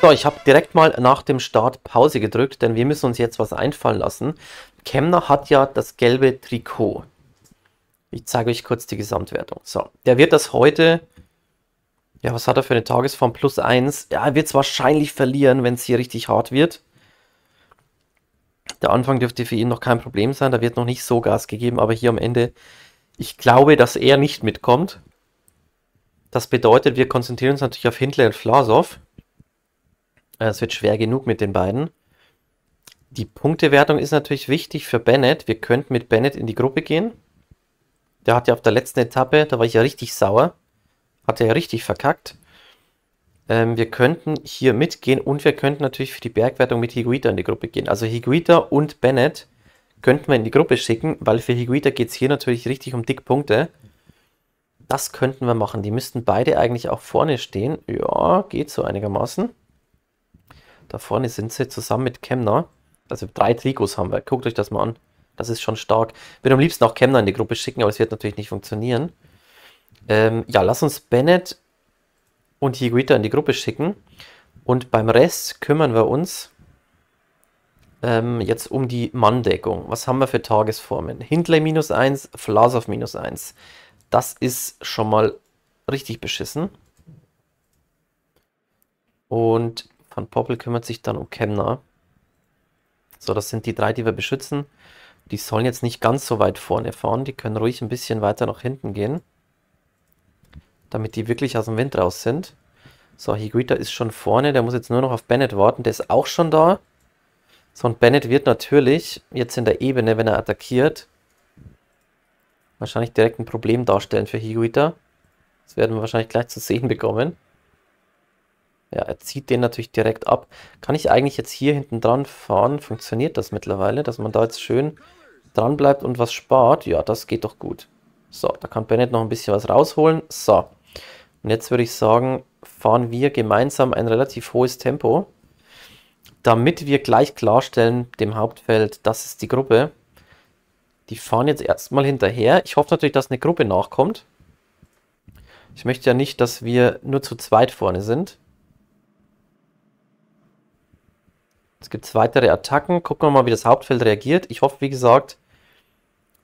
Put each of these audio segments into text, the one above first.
So, ich habe direkt mal nach dem Start Pause gedrückt, denn wir müssen uns jetzt was einfallen lassen. Kemner hat ja das gelbe Trikot. Ich zeige euch kurz die Gesamtwertung. So, der wird das heute... Ja, was hat er für eine Tagesform? Plus 1. Ja, er wird es wahrscheinlich verlieren, wenn es hier richtig hart wird. Der Anfang dürfte für ihn noch kein Problem sein. Da wird noch nicht so Gas gegeben, aber hier am Ende... Ich glaube, dass er nicht mitkommt. Das bedeutet, wir konzentrieren uns natürlich auf Hindley und Flasow. Äh, es wird schwer genug mit den beiden. Die Punktewertung ist natürlich wichtig für Bennett. Wir könnten mit Bennett in die Gruppe gehen. Der hat ja auf der letzten Etappe, da war ich ja richtig sauer, hat er ja richtig verkackt. Ähm, wir könnten hier mitgehen und wir könnten natürlich für die Bergwertung mit Higuita in die Gruppe gehen. Also Higuita und Bennett könnten wir in die Gruppe schicken, weil für Higuita geht es hier natürlich richtig um dick Punkte. Das könnten wir machen. Die müssten beide eigentlich auch vorne stehen. Ja, geht so einigermaßen. Da vorne sind sie zusammen mit Kemner. Also drei Trikots haben wir. Guckt euch das mal an. Das ist schon stark. Würde am liebsten auch Kemner in die Gruppe schicken, aber es wird natürlich nicht funktionieren. Ähm, ja, lass uns Bennett und Higuita in die Gruppe schicken. Und beim Rest kümmern wir uns ähm, jetzt um die Manndeckung. Was haben wir für Tagesformen? Hindley minus 1, Vlasov minus 1. Das ist schon mal richtig beschissen. Und Van Poppel kümmert sich dann um Kemner. So, das sind die drei, die wir beschützen. Die sollen jetzt nicht ganz so weit vorne fahren. Die können ruhig ein bisschen weiter nach hinten gehen. Damit die wirklich aus dem Wind raus sind. So, Higuita ist schon vorne. Der muss jetzt nur noch auf Bennett warten. Der ist auch schon da. So, und Bennett wird natürlich jetzt in der Ebene, wenn er attackiert, wahrscheinlich direkt ein Problem darstellen für Higuita. Das werden wir wahrscheinlich gleich zu sehen bekommen. Ja, er zieht den natürlich direkt ab. Kann ich eigentlich jetzt hier hinten dran fahren? Funktioniert das mittlerweile, dass man da jetzt schön dran bleibt und was spart? Ja, das geht doch gut. So, da kann Bennett noch ein bisschen was rausholen. So, und jetzt würde ich sagen, fahren wir gemeinsam ein relativ hohes Tempo, damit wir gleich klarstellen, dem Hauptfeld, das ist die Gruppe. Die fahren jetzt erstmal hinterher. Ich hoffe natürlich, dass eine Gruppe nachkommt. Ich möchte ja nicht, dass wir nur zu zweit vorne sind. Es gibt weitere Attacken. Gucken wir mal, wie das Hauptfeld reagiert. Ich hoffe, wie gesagt,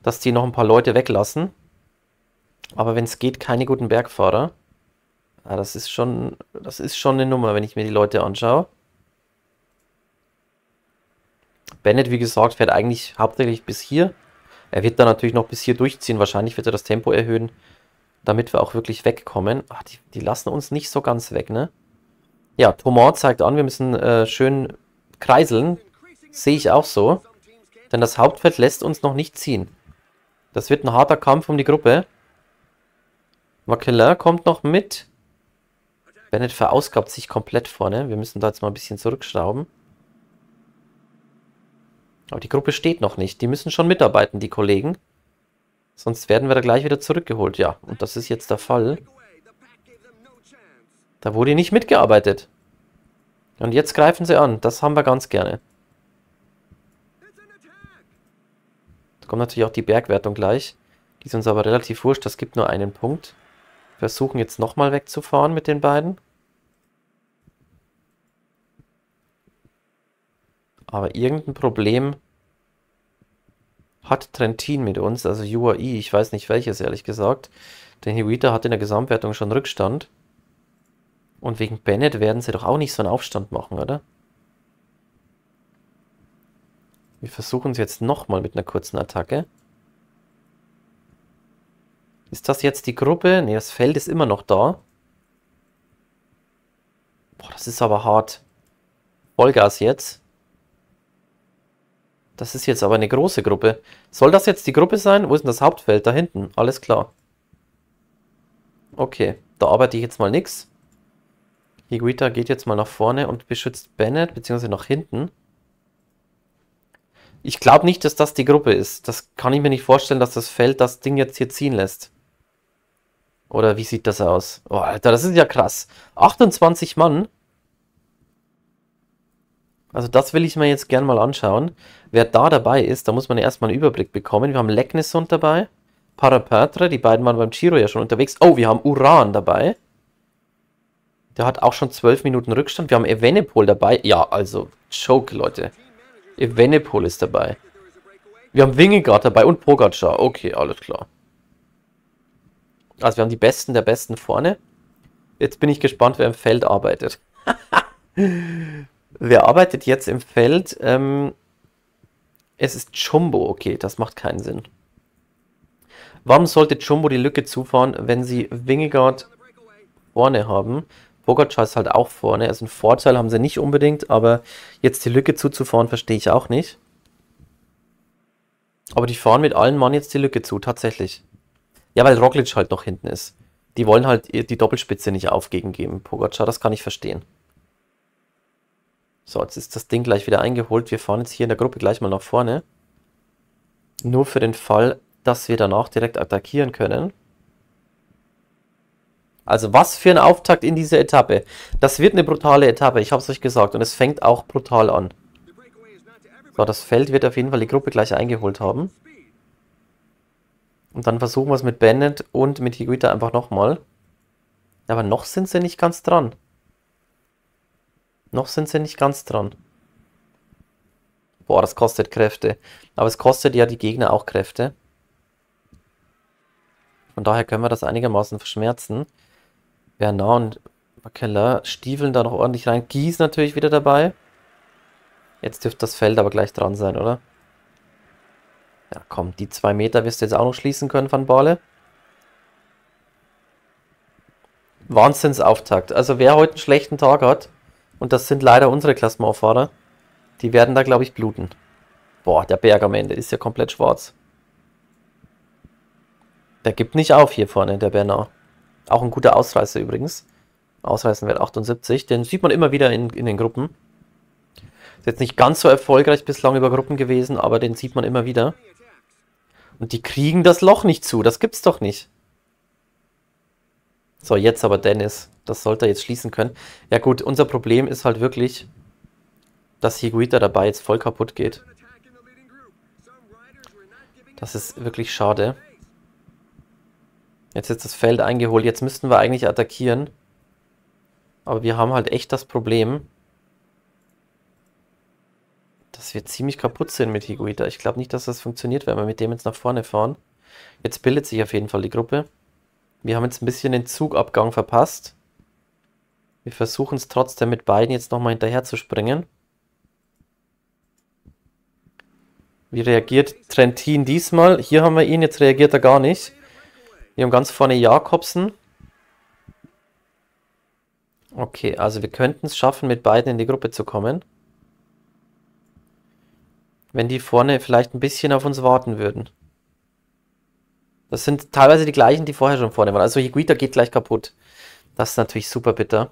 dass die noch ein paar Leute weglassen. Aber wenn es geht, keine guten Bergfahrer. Ja, ah, das ist schon, das ist schon eine Nummer, wenn ich mir die Leute anschaue. Bennett, wie gesagt, fährt eigentlich hauptsächlich bis hier. Er wird dann natürlich noch bis hier durchziehen. Wahrscheinlich wird er das Tempo erhöhen, damit wir auch wirklich wegkommen. Ach, die, die lassen uns nicht so ganz weg, ne? Ja, Thomas zeigt an, wir müssen äh, schön kreiseln. Sehe ich auch so. Denn das Hauptfeld lässt uns noch nicht ziehen. Das wird ein harter Kampf um die Gruppe. Makela kommt noch mit. Bennett verausgabt sich komplett vorne. Wir müssen da jetzt mal ein bisschen zurückschrauben. Aber die Gruppe steht noch nicht. Die müssen schon mitarbeiten, die Kollegen. Sonst werden wir da gleich wieder zurückgeholt. Ja, und das ist jetzt der Fall. Da wurde nicht mitgearbeitet. Und jetzt greifen sie an. Das haben wir ganz gerne. Da kommt natürlich auch die Bergwertung gleich. Die ist uns aber relativ wurscht. Das gibt nur einen Punkt. Versuchen jetzt nochmal wegzufahren mit den beiden. Aber irgendein Problem hat Trentin mit uns, also UAE, ich weiß nicht welches ehrlich gesagt. Denn Hewita hat in der Gesamtwertung schon Rückstand. Und wegen Bennett werden sie doch auch nicht so einen Aufstand machen, oder? Wir versuchen es jetzt nochmal mit einer kurzen Attacke. Ist das jetzt die Gruppe? Ne, das Feld ist immer noch da. Boah, das ist aber hart. Vollgas jetzt. Das ist jetzt aber eine große Gruppe. Soll das jetzt die Gruppe sein? Wo ist denn das Hauptfeld? Da hinten. Alles klar. Okay, da arbeite ich jetzt mal nichts. Higuita geht jetzt mal nach vorne und beschützt Bennett, beziehungsweise nach hinten. Ich glaube nicht, dass das die Gruppe ist. Das kann ich mir nicht vorstellen, dass das Feld das Ding jetzt hier ziehen lässt. Oder wie sieht das aus? Oh, Alter, das ist ja krass. 28 Mann. Also das will ich mir jetzt gern mal anschauen. Wer da dabei ist, da muss man ja erstmal einen Überblick bekommen. Wir haben Legnesund dabei, Parapatra, die beiden waren beim Chiro ja schon unterwegs. Oh, wir haben Uran dabei. Der hat auch schon 12 Minuten Rückstand. Wir haben Evenepol dabei. Ja, also, Joke, Leute. Evenepol ist dabei. Wir haben Wingegard dabei und Pogacar. Okay, alles klar. Also wir haben die Besten der Besten vorne. Jetzt bin ich gespannt, wer im Feld arbeitet. wer arbeitet jetzt im Feld? Ähm, es ist Jumbo. Okay, das macht keinen Sinn. Warum sollte Jumbo die Lücke zufahren, wenn sie Wingegard vorne haben? Pogacar ist halt auch vorne. Also einen Vorteil haben sie nicht unbedingt, aber jetzt die Lücke zuzufahren, verstehe ich auch nicht. Aber die fahren mit allen Mann jetzt die Lücke zu, tatsächlich. Ja, weil Roglic halt noch hinten ist. Die wollen halt die Doppelspitze nicht aufgegeben, Pogacar, das kann ich verstehen. So, jetzt ist das Ding gleich wieder eingeholt. Wir fahren jetzt hier in der Gruppe gleich mal nach vorne. Nur für den Fall, dass wir danach direkt attackieren können. Also was für ein Auftakt in dieser Etappe. Das wird eine brutale Etappe, ich habe es euch gesagt. Und es fängt auch brutal an. So, das Feld wird auf jeden Fall die Gruppe gleich eingeholt haben. Und dann versuchen wir es mit Bennett und mit Higuita einfach nochmal. Aber noch sind sie nicht ganz dran. Noch sind sie nicht ganz dran. Boah, das kostet Kräfte. Aber es kostet ja die Gegner auch Kräfte. Von daher können wir das einigermaßen verschmerzen. Bernard und Keller stiefeln da noch ordentlich rein. Gies natürlich wieder dabei. Jetzt dürfte das Feld aber gleich dran sein, oder? Ja, komm, die zwei Meter wirst du jetzt auch noch schließen können von Borle. Wahnsinnsauftakt. Also wer heute einen schlechten Tag hat, und das sind leider unsere Klassementfahrer, die werden da, glaube ich, bluten. Boah, der Berg am Ende ist ja komplett schwarz. Der gibt nicht auf hier vorne, der Bernard. Auch ein guter Ausreißer übrigens. Ausreißenwert 78. Den sieht man immer wieder in, in den Gruppen. Ist jetzt nicht ganz so erfolgreich bislang über Gruppen gewesen, aber den sieht man immer wieder. Und die kriegen das Loch nicht zu. Das gibt's doch nicht. So, jetzt aber Dennis. Das sollte er jetzt schließen können. Ja gut, unser Problem ist halt wirklich, dass Higuita dabei jetzt voll kaputt geht. Das ist wirklich schade. Jetzt ist das Feld eingeholt. Jetzt müssten wir eigentlich attackieren. Aber wir haben halt echt das Problem, dass wir ziemlich kaputt sind mit Higuita. Ich glaube nicht, dass das funktioniert, wenn wir mit dem jetzt nach vorne fahren. Jetzt bildet sich auf jeden Fall die Gruppe. Wir haben jetzt ein bisschen den Zugabgang verpasst. Wir versuchen es trotzdem mit beiden jetzt nochmal hinterher zu springen. Wie reagiert Trentin diesmal? Hier haben wir ihn, jetzt reagiert er gar nicht. Wir haben ganz vorne Jakobsen. Okay, also wir könnten es schaffen, mit beiden in die Gruppe zu kommen. Wenn die vorne vielleicht ein bisschen auf uns warten würden. Das sind teilweise die gleichen, die vorher schon vorne waren. Also Higuita geht gleich kaputt. Das ist natürlich super bitter.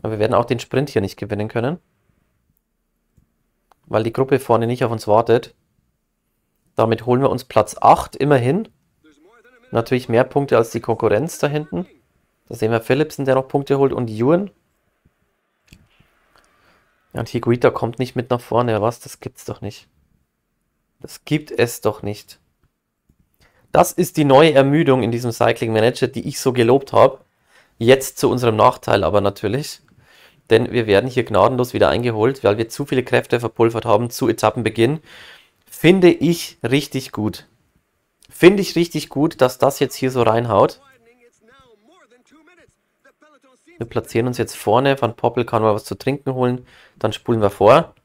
Aber wir werden auch den Sprint hier nicht gewinnen können. Weil die Gruppe vorne nicht auf uns wartet. Damit holen wir uns Platz 8 immerhin. Natürlich mehr Punkte als die Konkurrenz da hinten. Da sehen wir Philipsen, der noch Punkte holt und Ewan. Ja, und Higuita kommt nicht mit nach vorne. Was? Das gibt's doch nicht. Das gibt es doch nicht. Das ist die neue Ermüdung in diesem Cycling Manager, die ich so gelobt habe. Jetzt zu unserem Nachteil aber natürlich. Denn wir werden hier gnadenlos wieder eingeholt, weil wir zu viele Kräfte verpulvert haben zu Etappenbeginn. Finde ich richtig gut. Finde ich richtig gut, dass das jetzt hier so reinhaut. Wir platzieren uns jetzt vorne. Van Poppel kann mal was zu trinken holen. Dann spulen wir vor.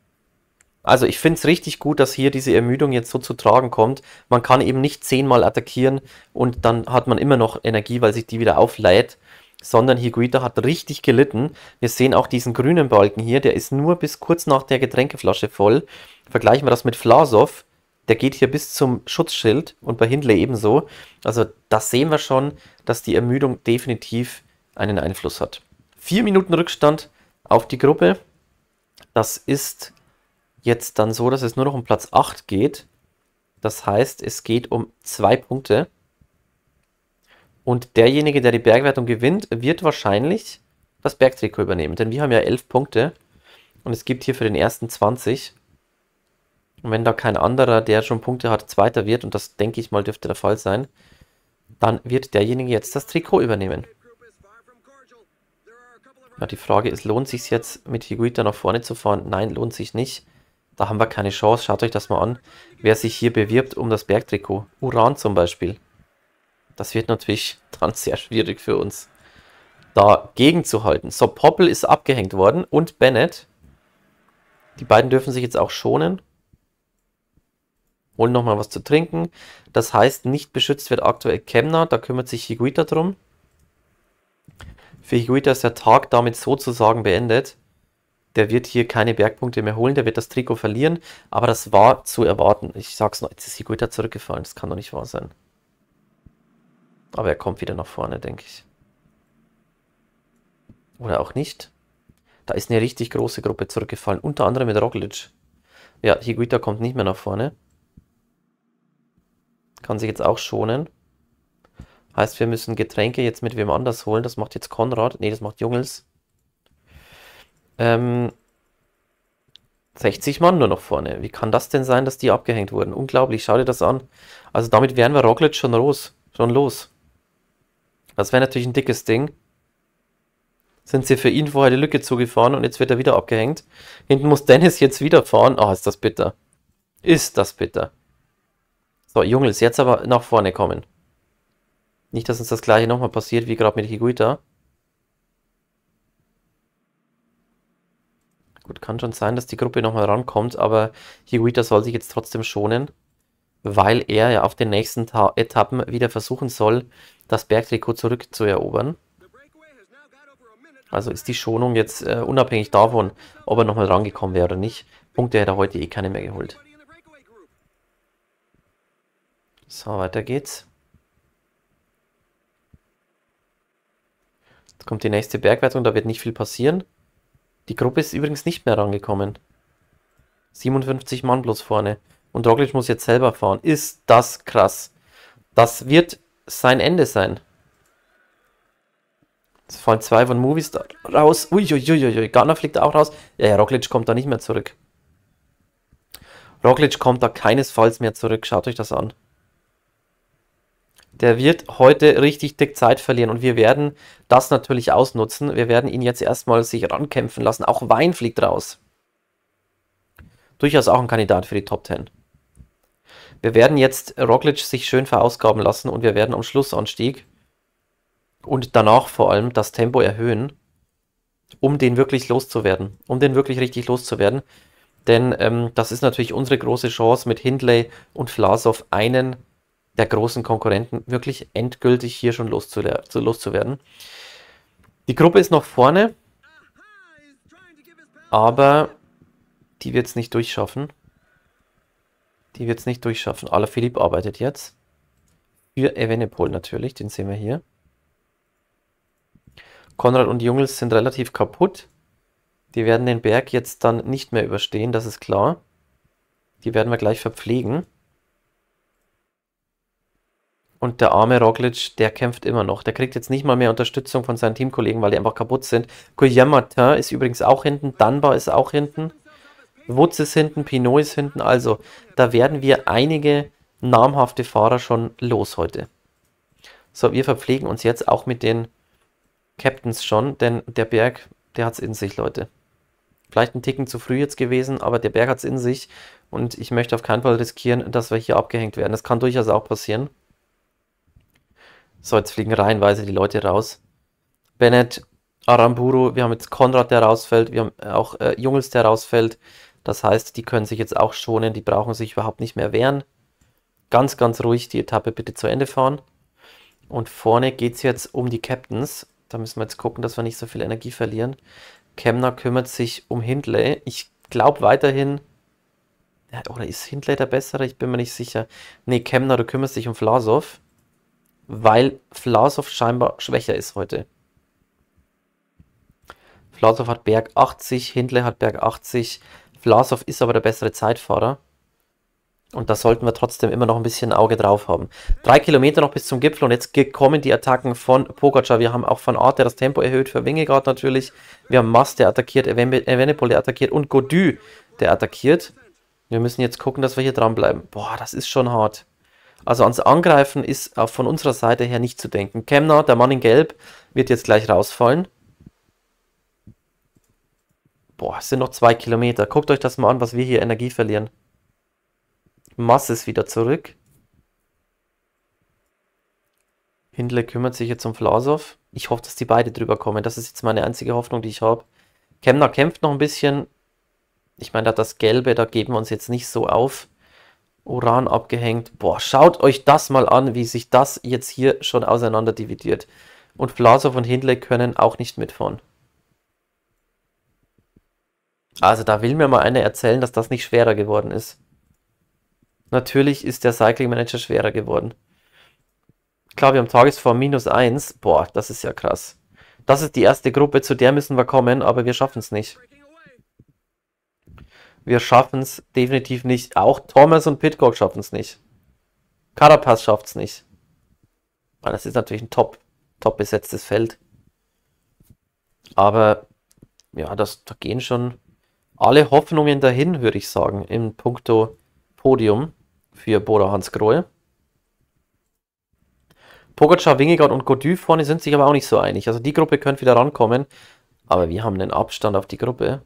Also ich finde es richtig gut, dass hier diese Ermüdung jetzt so zu tragen kommt. Man kann eben nicht zehnmal attackieren und dann hat man immer noch Energie, weil sich die wieder auflädt. Sondern Higuita hat richtig gelitten. Wir sehen auch diesen grünen Balken hier, der ist nur bis kurz nach der Getränkeflasche voll. Vergleichen wir das mit Flasov. Der geht hier bis zum Schutzschild und bei Hindley ebenso. Also das sehen wir schon, dass die Ermüdung definitiv einen Einfluss hat. Vier Minuten Rückstand auf die Gruppe. Das ist jetzt dann so, dass es nur noch um Platz 8 geht. Das heißt, es geht um zwei Punkte. Und derjenige, der die Bergwertung gewinnt, wird wahrscheinlich das Bergtrikot übernehmen. Denn wir haben ja elf Punkte. Und es gibt hier für den ersten 20. Und wenn da kein anderer, der schon Punkte hat, Zweiter wird, und das denke ich mal dürfte der Fall sein, dann wird derjenige jetzt das Trikot übernehmen. Ja, die Frage ist, lohnt sich jetzt mit Higuita nach vorne zu fahren? Nein, lohnt sich nicht. Da haben wir keine Chance. Schaut euch das mal an, wer sich hier bewirbt um das Bergtrikot. Uran zum Beispiel. Das wird natürlich dann sehr schwierig für uns, da gegenzuhalten. So, Poppel ist abgehängt worden und Bennett. Die beiden dürfen sich jetzt auch schonen holen nochmal was zu trinken. Das heißt, nicht beschützt wird aktuell Kemna, da kümmert sich Higuita drum. Für Higuita ist der Tag damit sozusagen beendet. Der wird hier keine Bergpunkte mehr holen, der wird das Trikot verlieren, aber das war zu erwarten. Ich sag's noch, jetzt ist Higuita zurückgefallen, das kann doch nicht wahr sein. Aber er kommt wieder nach vorne, denke ich. Oder auch nicht. Da ist eine richtig große Gruppe zurückgefallen, unter anderem mit Roglic. Ja, Higuita kommt nicht mehr nach vorne. Kann sich jetzt auch schonen. Heißt, wir müssen Getränke jetzt mit wem anders holen. Das macht jetzt Konrad. Ne, das macht Jungels. Ähm, 60 Mann nur noch vorne. Wie kann das denn sein, dass die abgehängt wurden? Unglaublich, schau dir das an. Also damit wären wir Rocklet schon los. Schon los. Das wäre natürlich ein dickes Ding. Sind sie für ihn vorher die Lücke zugefahren und jetzt wird er wieder abgehängt. Hinten muss Dennis jetzt wieder fahren. Oh, ist das bitter. Ist das bitter. So, Jungles, jetzt aber nach vorne kommen. Nicht, dass uns das gleiche nochmal passiert, wie gerade mit Higuita. Gut, kann schon sein, dass die Gruppe nochmal rankommt, aber Higuita soll sich jetzt trotzdem schonen, weil er ja auf den nächsten Ta Etappen wieder versuchen soll, das Bergtrikot zurückzuerobern. Also ist die Schonung jetzt äh, unabhängig davon, ob er nochmal rangekommen wäre oder nicht. Punkte hätte er heute eh keine mehr geholt. So, weiter geht's. Jetzt kommt die nächste Bergwertung, da wird nicht viel passieren. Die Gruppe ist übrigens nicht mehr rangekommen. 57 Mann bloß vorne. Und Roglic muss jetzt selber fahren. Ist das krass. Das wird sein Ende sein. Jetzt fallen zwei von Movies da raus. Uiuiuiui, Garner fliegt auch raus. Ja, ja, Roglic kommt da nicht mehr zurück. Roglic kommt da keinesfalls mehr zurück. Schaut euch das an der wird heute richtig dick Zeit verlieren und wir werden das natürlich ausnutzen. Wir werden ihn jetzt erstmal sich rankämpfen lassen. Auch Wein fliegt raus. Durchaus auch ein Kandidat für die Top 10. Wir werden jetzt Roglic sich schön verausgaben lassen und wir werden am Schlussanstieg und danach vor allem das Tempo erhöhen, um den wirklich loszuwerden. Um den wirklich richtig loszuwerden. Denn ähm, das ist natürlich unsere große Chance, mit Hindley und Vlasov einen der großen Konkurrenten wirklich endgültig hier schon loszuwerden. Die Gruppe ist noch vorne, aber die wird es nicht durchschaffen. Die wird es nicht durchschaffen. Ala Philipp arbeitet jetzt. Für Evenepol natürlich, den sehen wir hier. Konrad und Jungels sind relativ kaputt. Die werden den Berg jetzt dann nicht mehr überstehen, das ist klar. Die werden wir gleich verpflegen. Und der arme Roglic, der kämpft immer noch. Der kriegt jetzt nicht mal mehr Unterstützung von seinen Teamkollegen, weil die einfach kaputt sind. Guillermotin ist übrigens auch hinten, Dunbar ist auch hinten, Wutz ist hinten, Pinot ist hinten. Also, da werden wir einige namhafte Fahrer schon los heute. So, wir verpflegen uns jetzt auch mit den Captains schon, denn der Berg, der hat's in sich, Leute. Vielleicht ein Ticken zu früh jetzt gewesen, aber der Berg hat's in sich und ich möchte auf keinen Fall riskieren, dass wir hier abgehängt werden. Das kann durchaus auch passieren. So, jetzt fliegen reihenweise die Leute raus. Bennett, Aramburu, wir haben jetzt Konrad, der rausfällt, wir haben auch äh, Jungels, der rausfällt. Das heißt, die können sich jetzt auch schonen, die brauchen sich überhaupt nicht mehr wehren. Ganz, ganz ruhig die Etappe bitte zu Ende fahren. Und vorne geht es jetzt um die Captains. Da müssen wir jetzt gucken, dass wir nicht so viel Energie verlieren. Kemner kümmert sich um Hindley. Ich glaube weiterhin. Ja, oder ist Hindley der bessere? Ich bin mir nicht sicher. Nee, Kemner, du kümmerst dich um Vlasov weil Vlasov scheinbar schwächer ist heute. Vlasov hat Berg 80, Hindle hat Berg 80. Vlasov ist aber der bessere Zeitfahrer. Und da sollten wir trotzdem immer noch ein bisschen Auge drauf haben. Drei Kilometer noch bis zum Gipfel und jetzt kommen die Attacken von Pogacar. Wir haben auch von Art, der das Tempo erhöht, für Wingegard natürlich. Wir haben Mas, der attackiert, Evenepoel, äh, der attackiert und Godu, der attackiert. Wir müssen jetzt gucken, dass wir hier dranbleiben. Boah, das ist schon hart. Also ans Angreifen ist auch von unserer Seite her nicht zu denken. Kemner, der Mann in Gelb, wird jetzt gleich rausfallen. Boah, es sind noch zwei Kilometer. Guckt euch das mal an, was wir hier Energie verlieren. Mass ist wieder zurück. Hindle kümmert sich jetzt um Vlasov. Ich hoffe, dass die beide drüber kommen. Das ist jetzt meine einzige Hoffnung, die ich habe. Kemner kämpft noch ein bisschen. Ich meine, da das Gelbe, da geben wir uns jetzt nicht so auf. Uran abgehängt. Boah, schaut euch das mal an, wie sich das jetzt hier schon auseinander dividiert. Und Blasow und Hindley können auch nicht mitfahren. Also da will mir mal einer erzählen, dass das nicht schwerer geworden ist. Natürlich ist der Cycling Manager schwerer geworden. Klar, wir haben Tagesform minus 1. Boah, das ist ja krass. Das ist die erste Gruppe, zu der müssen wir kommen, aber wir schaffen es nicht. Wir schaffen es definitiv nicht. Auch Thomas und Pitcock schaffen es nicht. Carapaz schafft es nicht. Weil das ist natürlich ein top, top besetztes Feld. Aber ja, das, da gehen schon alle Hoffnungen dahin, würde ich sagen, im puncto Podium für Bora Hans Grohe. Pogacar, Wingegaard und Godu vorne sind sich aber auch nicht so einig. Also die Gruppe könnte wieder rankommen, aber wir haben einen Abstand auf die Gruppe.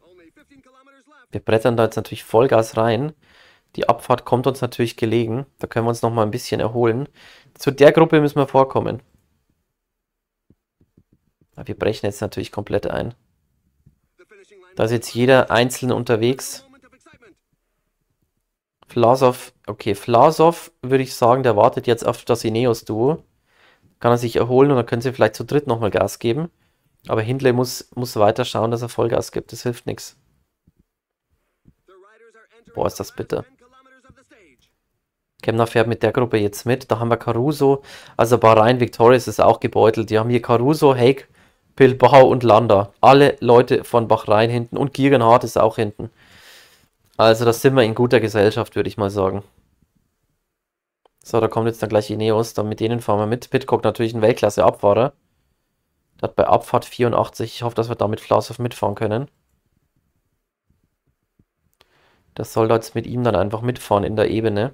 Wir brettern da jetzt natürlich Vollgas rein. Die Abfahrt kommt uns natürlich gelegen. Da können wir uns noch mal ein bisschen erholen. Zu der Gruppe müssen wir vorkommen. Aber wir brechen jetzt natürlich komplett ein. Da ist jetzt jeder einzelne unterwegs. Flasov, okay, Flasov würde ich sagen, der wartet jetzt auf das Ineos-Duo. Kann er sich erholen und dann können sie vielleicht zu dritt nochmal Gas geben. Aber Hindley muss, muss weiter schauen, dass er Vollgas gibt. Das hilft nichts. Boah, ist das bitter. Kemner fährt mit der Gruppe jetzt mit. Da haben wir Caruso. Also Bahrain Victorious ist auch gebeutelt. Die haben hier Caruso, Hake, Bilbao und Landa. Alle Leute von Bahrain hinten. Und Gierenhardt ist auch hinten. Also da sind wir in guter Gesellschaft, würde ich mal sagen. So, da kommt jetzt dann gleich Ineos. Dann mit denen fahren wir mit. Pitcock natürlich ein Weltklasse-Abfahrer. Der hat bei Abfahrt 84. Ich hoffe, dass wir damit Flasov mitfahren können. Das soll jetzt mit ihm dann einfach mitfahren in der Ebene.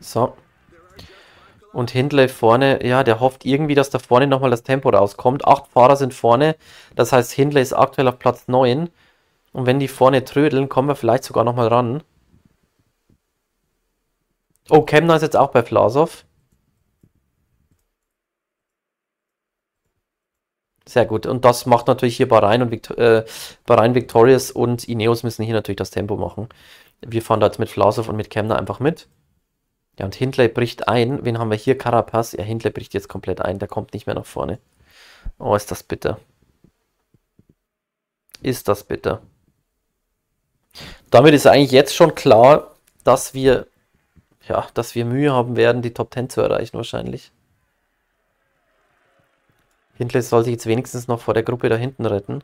So. Und Hindley vorne, ja, der hofft irgendwie, dass da vorne nochmal das Tempo rauskommt. Acht Fahrer sind vorne, das heißt Hindley ist aktuell auf Platz 9. Und wenn die vorne trödeln, kommen wir vielleicht sogar nochmal ran. Oh, Kemner ist jetzt auch bei Vlasov. Sehr gut. Und das macht natürlich hier Bahrain und Victor äh, Bahrain Victorious und Ineos müssen hier natürlich das Tempo machen. Wir fahren da jetzt mit Vlasov und mit Kemner einfach mit. Ja, und Hindley bricht ein. Wen haben wir hier? Carapaz. Ja, Hindley bricht jetzt komplett ein. Der kommt nicht mehr nach vorne. Oh, ist das bitter. Ist das bitter. Damit ist eigentlich jetzt schon klar, dass wir, ja, dass wir Mühe haben werden, die Top 10 zu erreichen wahrscheinlich. Hindley soll sich jetzt wenigstens noch vor der Gruppe da hinten retten.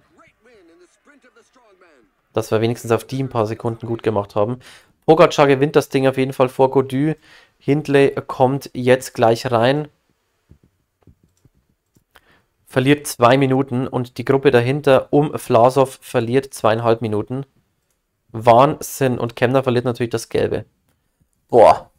Dass wir wenigstens auf die ein paar Sekunden gut gemacht haben. Pogacar oh gewinnt das Ding auf jeden Fall vor Godu. Hindley kommt jetzt gleich rein. Verliert zwei Minuten und die Gruppe dahinter um Vlasov verliert zweieinhalb Minuten. Wahnsinn und Kemner verliert natürlich das Gelbe. Boah,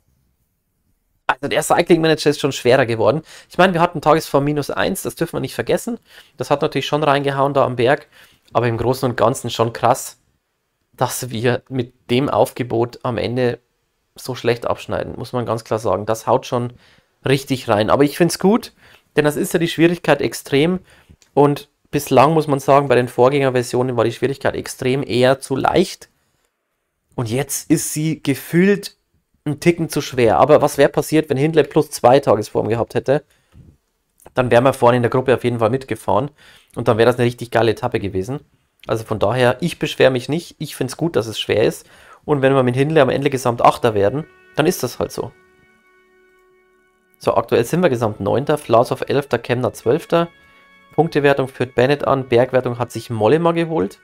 also der Cycling Manager ist schon schwerer geworden. Ich meine, wir hatten Tagesform minus 1, das dürfen wir nicht vergessen. Das hat natürlich schon reingehauen da am Berg. Aber im Großen und Ganzen schon krass, dass wir mit dem Aufgebot am Ende so schlecht abschneiden, muss man ganz klar sagen. Das haut schon richtig rein. Aber ich finde es gut, denn das ist ja die Schwierigkeit extrem. Und bislang muss man sagen, bei den Vorgängerversionen war die Schwierigkeit extrem eher zu leicht. Und jetzt ist sie gefühlt ein Ticken zu schwer. Aber was wäre passiert, wenn Hindley plus zwei Tagesform gehabt hätte? Dann wären wir vorne in der Gruppe auf jeden Fall mitgefahren. Und dann wäre das eine richtig geile Etappe gewesen. Also von daher, ich beschwere mich nicht. Ich finde es gut, dass es schwer ist. Und wenn wir mit Hindley am Ende gesamt Achter werden, dann ist das halt so. So, aktuell sind wir gesamt 9. Flaus auf 11. Kemner 12. Punktewertung führt Bennett an. Bergwertung hat sich Mollema geholt.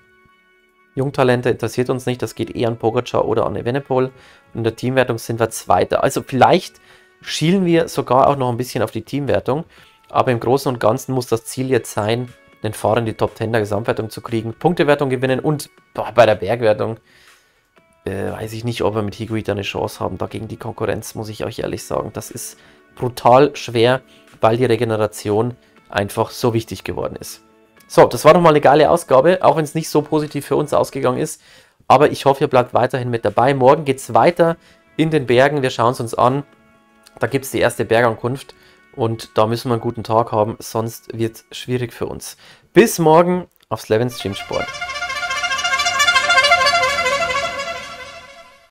Jungtalente interessiert uns nicht, das geht eher an Pogacar oder an Evenepoel. In der Teamwertung sind wir Zweiter. Also vielleicht schielen wir sogar auch noch ein bisschen auf die Teamwertung, aber im Großen und Ganzen muss das Ziel jetzt sein, den Fahrern die Top 10 der Gesamtwertung zu kriegen, Punktewertung gewinnen und boah, bei der Bergwertung äh, weiß ich nicht, ob wir mit Higuita eine Chance haben. Dagegen die Konkurrenz, muss ich euch ehrlich sagen, das ist brutal schwer, weil die Regeneration einfach so wichtig geworden ist. So, das war nochmal eine geile Ausgabe, auch wenn es nicht so positiv für uns ausgegangen ist. Aber ich hoffe, ihr bleibt weiterhin mit dabei. Morgen geht es weiter in den Bergen. Wir schauen es uns an. Da gibt es die erste Bergankunft. Und da müssen wir einen guten Tag haben, sonst wird es schwierig für uns. Bis morgen auf Slevens Gym Sport.